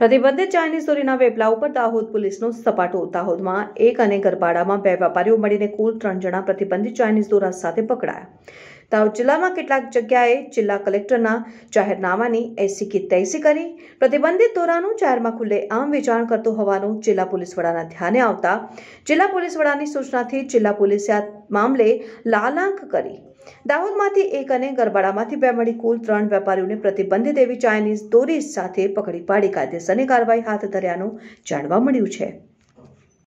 પ્રતિબંધિત ચાઇનીઝ દોરીના વેપલા ઉપર દાહોદ પોલીસનો સપાટો દાહોદમાં એક અને ગરબાડામાં બે વેપારીઓ મળીને કુલ ત્રણ જણા પ્રતિબંધિત ચાઇનીઝ દોરા સાથે પકડાયા દાહોદ જિલ્લામાં કેટલાક જગ્યાએ જિલ્લા કલેક્ટરના જાહેરનામાની એસી કે તૈસી કરી પ્રતિબંધિત દોરાનું જાહેરમાં ખુલ્લે આમ વેચાણ કરતું હોવાનું જિલ્લા પોલીસ વડાના ધ્યાને આવતા જિલ્લા પોલીસ વડાની સૂચનાથી જિલ્લા પોલીસે આ મામલે લાલાંક કરી દાહોદમાંથી એક અને ગરબાડામાંથી બે મળી કુલ ત્રણ વેપારીઓને પ્રતિબંધિત એવી ચાઇનીઝ દોરી સાથે પકડી પાડી કાયદેસરની કાર્યવાહી હાથ ધર્યાનું જાણવા મળ્યું છે